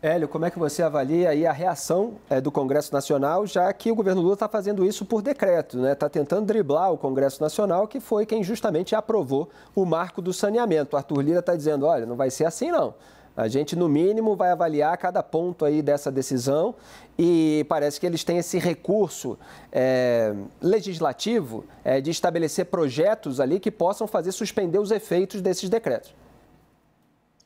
Hélio, como é que você avalia aí a reação é, do Congresso Nacional, já que o governo Lula está fazendo isso por decreto, né? Está tentando driblar o Congresso Nacional, que foi quem justamente aprovou o marco do saneamento. O Arthur Lira está dizendo, olha, não vai ser assim não. A gente, no mínimo, vai avaliar cada ponto aí dessa decisão e parece que eles têm esse recurso é, legislativo é, de estabelecer projetos ali que possam fazer suspender os efeitos desses decretos.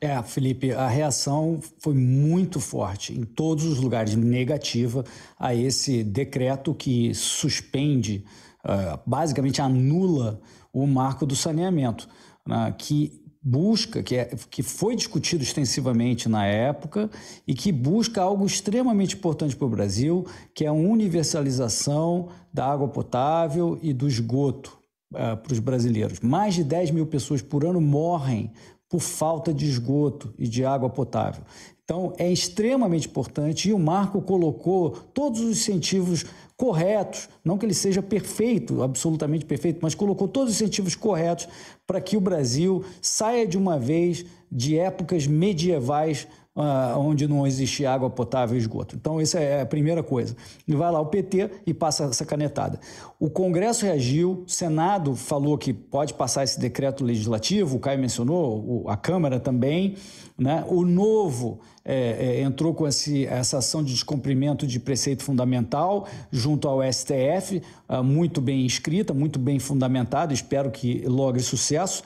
É, Felipe, a reação foi muito forte em todos os lugares negativa a esse decreto que suspende, ah, basicamente anula o marco do saneamento, né, que busca, que, é, que foi discutido extensivamente na época e que busca algo extremamente importante para o Brasil, que é a universalização da água potável e do esgoto ah, para os brasileiros. Mais de 10 mil pessoas por ano morrem por falta de esgoto e de água potável. Então, é extremamente importante e o Marco colocou todos os incentivos corretos, não que ele seja perfeito, absolutamente perfeito, mas colocou todos os incentivos corretos para que o Brasil saia de uma vez de épocas medievais Uh, onde não existia água potável e esgoto. Então, essa é a primeira coisa. E vai lá o PT e passa essa canetada. O Congresso reagiu, o Senado falou que pode passar esse decreto legislativo, o Caio mencionou, a Câmara também. Né? O Novo é, é, entrou com esse, essa ação de descumprimento de preceito fundamental, junto junto ao STF, ah, muito bem escrita, muito bem fundamentada, espero que logre sucesso.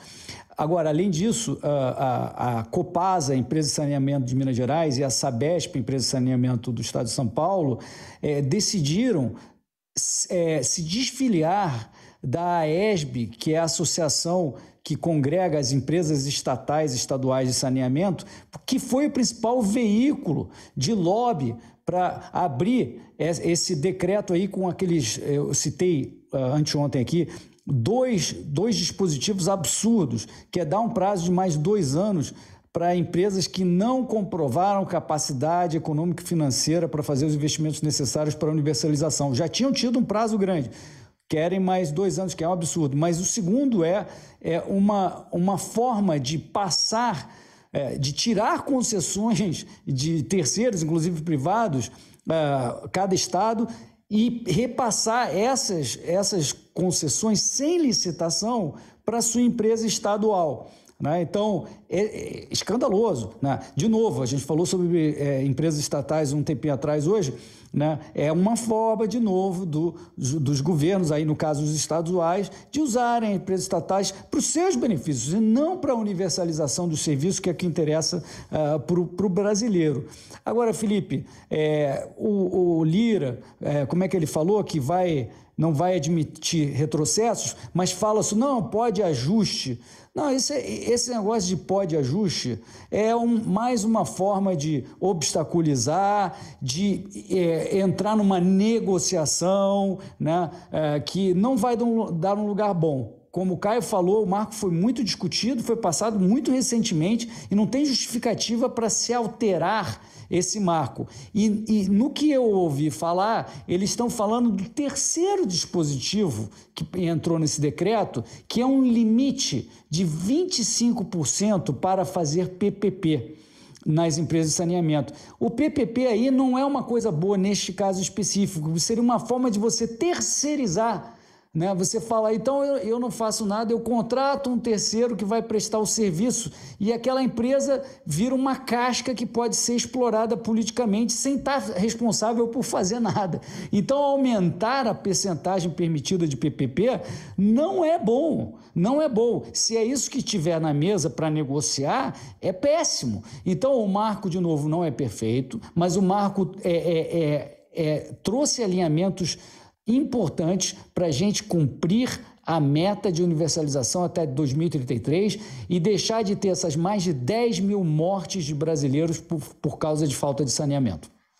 Agora, além disso, a, ah, a, a Copasa, empresa de saneamento de Minas Gerais, e a Sabesp, empresa de saneamento do Estado de São Paulo, é, decidiram é, se desfiliar da AESB, que é a associação que congrega as empresas estatais estaduais de saneamento, que foi o principal veículo de lobby para abrir esse decreto aí com aqueles, eu citei ah, anteontem aqui, dois, dois dispositivos absurdos, que é dar um prazo de mais dois anos para empresas que não comprovaram capacidade econômica e financeira para fazer os investimentos necessários para a universalização. Já tinham tido um prazo grande querem mais dois anos, que é um absurdo. Mas o segundo é, é uma, uma forma de passar, é, de tirar concessões de terceiros, inclusive privados, é, cada estado, e repassar essas, essas concessões sem licitação para sua empresa estadual. Né? Então, é, é escandaloso. Né? De novo, a gente falou sobre é, empresas estatais um tempinho atrás hoje, né? é uma forma, de novo, do, dos governos, aí no caso os estaduais, de usarem empresas estatais para os seus benefícios e não para a universalização do serviço, que é o que interessa uh, ah, para o brasileiro. Agora, Felipe, é, o, o Lira, é, como é que ele falou que vai não vai admitir retrocessos, mas fala assim, não, pode ajuste. Não, esse, é, esse negócio de pode ajuste é um, mais uma forma de obstaculizar, de é, entrar numa negociação né, é, que não vai dar um lugar bom como o Caio falou, o marco foi muito discutido, foi passado muito recentemente e não tem justificativa para se alterar esse marco. E, e, no que eu ouvi falar, eles estão falando do terceiro dispositivo que entrou nesse decreto, que é um limite de 25% para fazer PPP nas empresas de saneamento. O PPP aí não é uma coisa boa neste caso específico, seria uma forma de você terceirizar né? Você fala, então eu, eu não faço nada, eu contrato um terceiro que vai prestar o serviço e aquela empresa vira uma casca que pode ser explorada politicamente sem estar tá responsável por fazer nada. Então, aumentar a percentagem permitida de PPP não é bom, não é bom. Se é isso que tiver na mesa para negociar, é péssimo. Então, o marco, de novo, não é perfeito, mas o marco é, é, é, é trouxe alinhamentos importantes para a gente cumprir a meta de universalização até 2033 e deixar de ter essas mais de 10 mil mortes de brasileiros por, por causa de falta de saneamento.